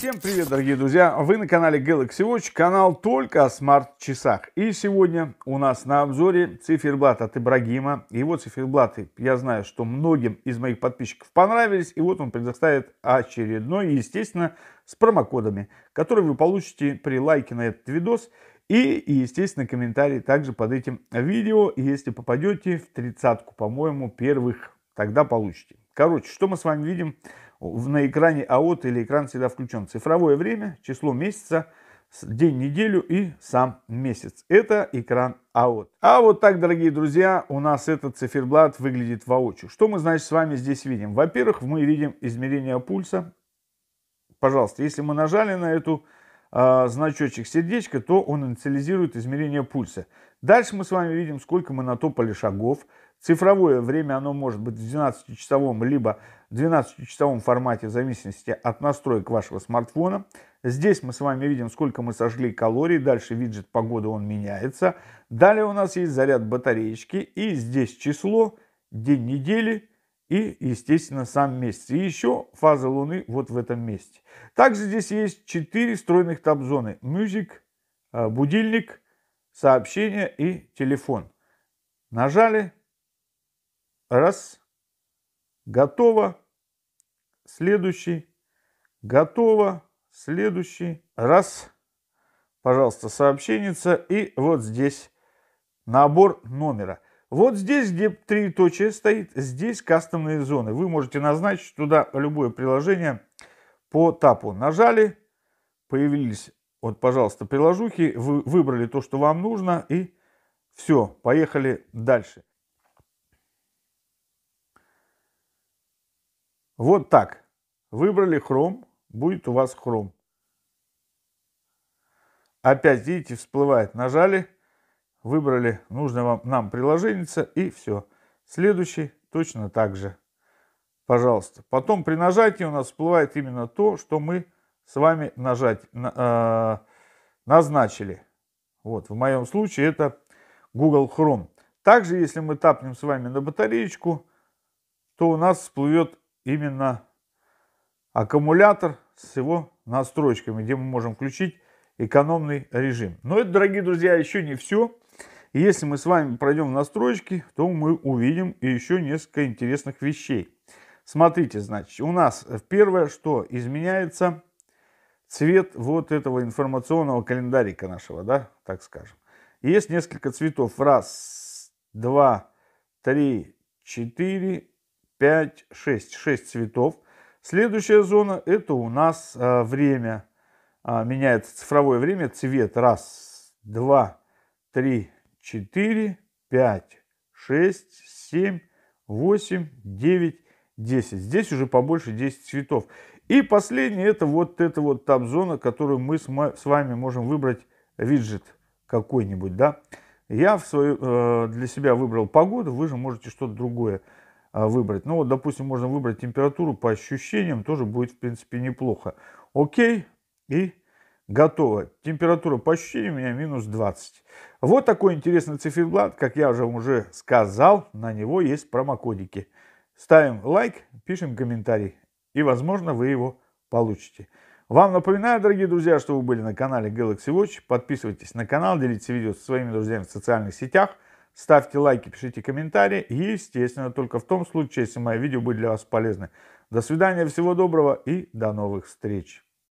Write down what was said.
Всем привет, дорогие друзья! Вы на канале Galaxy Watch, канал только о смарт-часах. И сегодня у нас на обзоре циферблат от Ибрагима. Его циферблаты, я знаю, что многим из моих подписчиков понравились. И вот он предоставит очередной, естественно, с промокодами, которые вы получите при лайке на этот видос. И, естественно, комментарий также под этим видео. Если попадете в тридцатку, по-моему, первых, тогда получите. Короче, что мы с вами видим? на экране АОТ или экран всегда включен. Цифровое время, число месяца, день, неделю и сам месяц. Это экран АОТ. А вот так, дорогие друзья, у нас этот циферблат выглядит воочию. Что мы, значит, с вами здесь видим? Во-первых, мы видим измерение пульса. Пожалуйста, если мы нажали на эту э, значочек сердечка, то он инициализирует измерение пульса. Дальше мы с вами видим, сколько мы натопали шагов. Цифровое время, оно может быть в 12-часовом, либо 12-часовом формате, в зависимости от настроек вашего смартфона. Здесь мы с вами видим, сколько мы сожгли калорий. Дальше виджет погода, он меняется. Далее у нас есть заряд батареечки. И здесь число, день недели, и, естественно, сам месяц. И еще фаза Луны вот в этом месте. Также здесь есть четыре стройных табзоны. Мюзик, э, будильник, сообщение и телефон. Нажали. Раз. Готово. Следующий. Готово. Следующий. Раз. Пожалуйста, сообщенница. И вот здесь набор номера. Вот здесь, где три точки стоит, здесь кастомные зоны. Вы можете назначить туда любое приложение по тапу. Нажали, появились, вот, пожалуйста, приложухи, вы выбрали то, что вам нужно, и все, поехали дальше. Вот так. Выбрали Chrome, будет у вас Chrome. Опять, видите, всплывает. Нажали, выбрали нужное вам, нам приложение и все. Следующий точно так же. Пожалуйста. Потом при нажатии у нас всплывает именно то, что мы с вами нажать, э, назначили. Вот, в моем случае это Google Chrome. Также, если мы тапнем с вами на батареечку, то у нас всплывет именно аккумулятор с его настройками, где мы можем включить экономный режим. Но это, дорогие друзья, еще не все. И если мы с вами пройдем в настройки, то мы увидим еще несколько интересных вещей. Смотрите, значит, у нас э, первое, что изменяется цвет вот этого информационного календарика нашего, да, так скажем. Есть несколько цветов. Раз, два, три, четыре, пять, шесть. Шесть цветов. Следующая зона это у нас а, время. А, меняется цифровое время, цвет. Раз, два, три, 4, 5, 6, 7, 8, 9, 10. Здесь уже побольше 10 цветов. И последнее, это вот эта вот там зона, которую мы с вами можем выбрать виджет какой-нибудь, да. Я в свою, э, для себя выбрал погоду, вы же можете что-то другое э, выбрать. Ну вот, допустим, можно выбрать температуру по ощущениям, тоже будет, в принципе, неплохо. Окей, и готово. Температура по ощущениям у меня минус 20. Вот такой интересный циферблат, как я уже уже сказал, на него есть промокодики. Ставим лайк, пишем комментарий и возможно вы его получите. Вам напоминаю, дорогие друзья, что вы были на канале Galaxy Watch. Подписывайтесь на канал, делитесь видео со своими друзьями в социальных сетях. Ставьте лайки, пишите комментарии. И, естественно, только в том случае, если мои видео были для вас полезны. До свидания, всего доброго и до новых встреч.